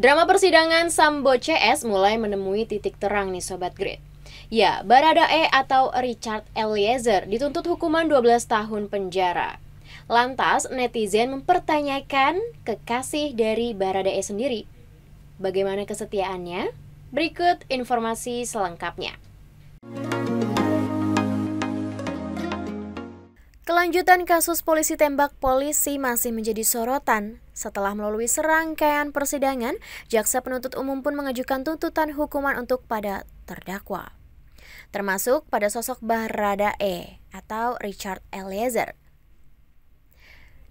Drama persidangan Sambo CS mulai menemui titik terang nih Sobat Grid. Ya, Baradae atau Richard Eliezer dituntut hukuman 12 tahun penjara. Lantas, netizen mempertanyakan kekasih dari Baradae sendiri. Bagaimana kesetiaannya? Berikut informasi selengkapnya. Kelanjutan kasus polisi tembak polisi masih menjadi sorotan. Setelah melalui serangkaian persidangan, jaksa penuntut umum pun mengajukan tuntutan hukuman untuk pada terdakwa. Termasuk pada sosok Bahradae atau Richard Eliezer.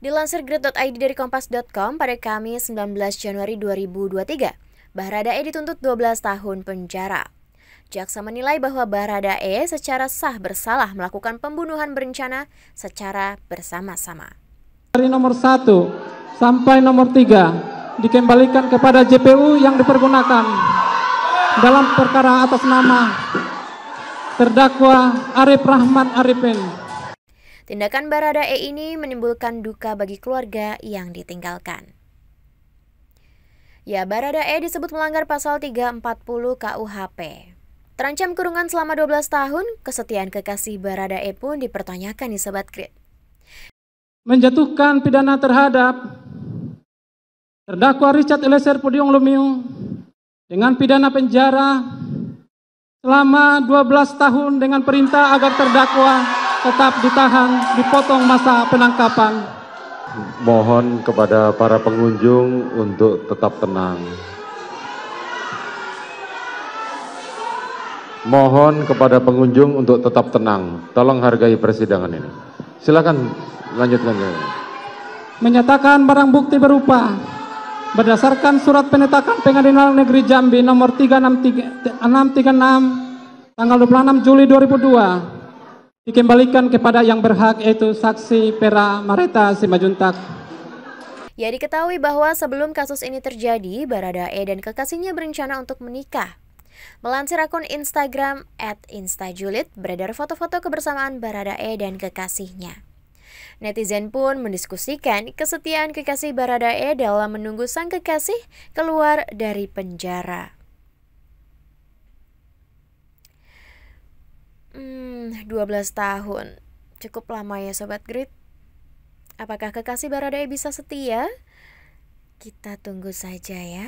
Dilansir grid.id dari kompas.com pada Kamis 19 Januari 2023, Bahradae dituntut 12 tahun penjara Jaksa menilai bahwa Baradae secara sah bersalah melakukan pembunuhan berencana secara bersama-sama. Dari nomor 1 sampai nomor 3 dikembalikan kepada JPU yang dipergunakan dalam perkara atas nama terdakwa Arif Rahman Arifin. Tindakan Baradae ini menimbulkan duka bagi keluarga yang ditinggalkan. Ya, Baradae disebut melanggar pasal 340 KUHP. Terancam kurungan selama 12 tahun, kesetiaan kekasih Baradae pun dipertanyakan di Sobat Krit. Menjatuhkan pidana terhadap terdakwa Richard Eliezer Pudiong Lumiu dengan pidana penjara selama 12 tahun dengan perintah agar terdakwa tetap ditahan, dipotong masa penangkapan. Mohon kepada para pengunjung untuk tetap tenang. mohon kepada pengunjung untuk tetap tenang. Tolong hargai persidangan ini. Silakan lanjutkan. Menyatakan barang bukti berupa berdasarkan surat penetakan Pengadilan Negeri Jambi nomor 3636 636 tanggal 26 Juli 2002 dikembalikan kepada yang berhak yaitu saksi Pera Mareta Simajuntak. Ya diketahui bahwa sebelum kasus ini terjadi, Baradae dan kekasihnya berencana untuk menikah. Melansir akun Instagram at Instajulit, beredar foto-foto kebersamaan Baradae dan kekasihnya. Netizen pun mendiskusikan kesetiaan kekasih Baradae dalam menunggu sang kekasih keluar dari penjara. Hmm, 12 tahun. Cukup lama ya Sobat Grit. Apakah kekasih Baradae bisa setia? Kita tunggu saja ya.